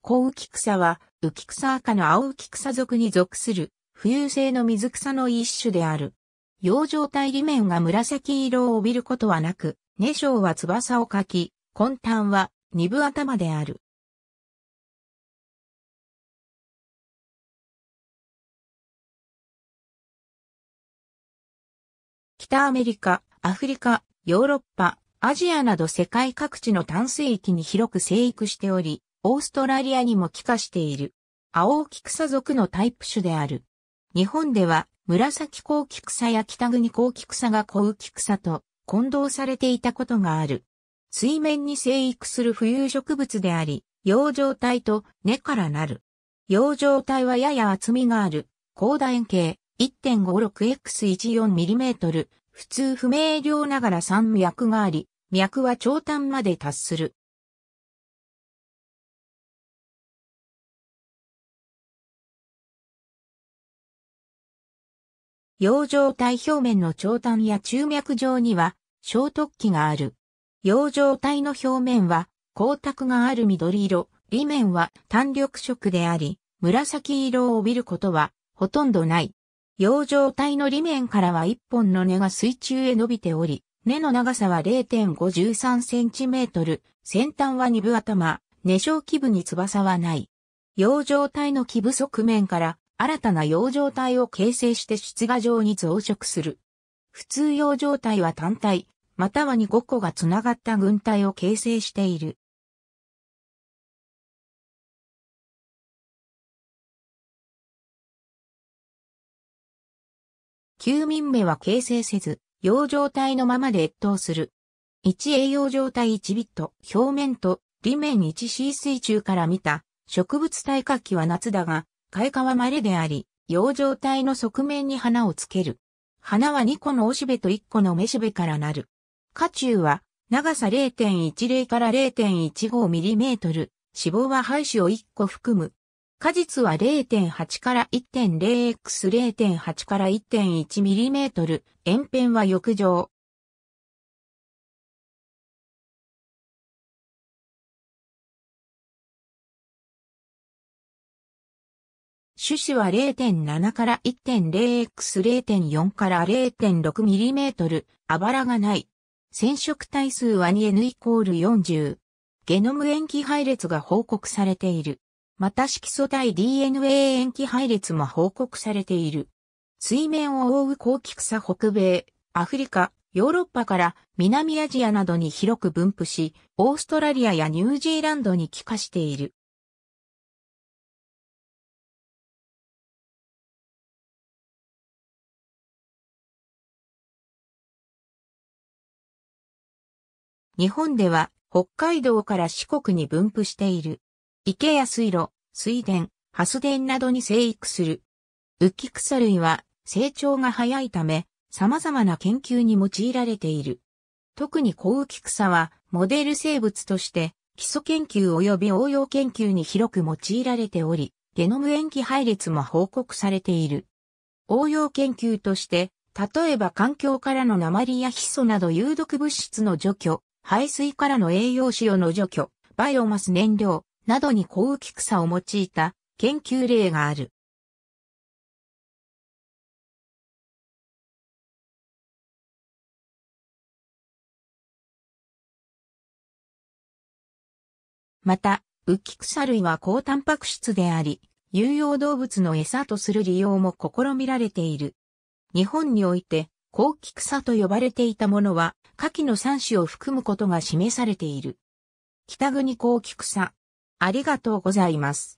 小浮草は、浮草赤の青浮草属に属する、浮遊性の水草の一種である。養状体裏面が紫色を帯びることはなく、根性は翼をかき、根端は二分頭である。北アメリカ、アフリカ、ヨーロッパ、アジアなど世界各地の淡水域に広く生育しており、オーストラリアにも帰化している。青木草属のタイプ種である。日本では紫高木草や北国高木草が小浮草と混同されていたことがある。水面に生育する浮遊植物であり、養状体と根からなる。養状体はやや厚みがある。広大円形 1.56x14mm。普通不明瞭ながら三脈があり、脈は長短まで達する。葉状体表面の長短や中脈上には小突起がある。葉状体の表面は光沢がある緑色、裏面は単緑色であり、紫色を帯びることはほとんどない。葉状体の裏面からは一本の根が水中へ伸びており、根の長さは0.513センチメートル、先端は二部頭、根小基部に翼はない。葉状体の基部側面から新たな養生体を形成して出芽状に増殖する。普通養生体は単体、またはに5個がつながった群体を形成している。休眠目は形成せず、養生体のままで越冬する。1栄養状態1ビット、表面と裏面 1C 水中から見た植物体下期は夏だが、開花は稀であり、葉状体の側面に花をつける。花は2個のおしべと1個のめしべからなる。花中は長さ0.10から0.15ミリメートル。脂肪は廃脂を1個含む。果実は0.8から1.0 x 0.8から1.1ミリメートル。円辺は浴場。種子は0.7から 1.0x0.4 から 0.6mm、あばらがない。染色体数は 2n イコール40。ゲノム塩基配列が報告されている。また色素体 DNA 塩基配列も報告されている。水面を覆う高気草北米、アフリカ、ヨーロッパから南アジアなどに広く分布し、オーストラリアやニュージーランドに帰化している。日本では北海道から四国に分布している。池や水路、水田、ハス田などに生育する。浮き草類は成長が早いため、様々な研究に用いられている。特に小浮草はモデル生物として基礎研究及び応用研究に広く用いられており、ゲノム塩基配列も報告されている。応用研究として、例えば環境からの鉛やヒ素など有毒物質の除去、排水からの栄養塩の除去、バイオマス燃料などに高浮き草を用いた研究例がある。また、浮き草類は高タンパク質であり、有用動物の餌とする利用も試みられている。日本において、高菊草と呼ばれていたものは、下記の三種を含むことが示されている。北国高菊草。ありがとうございます。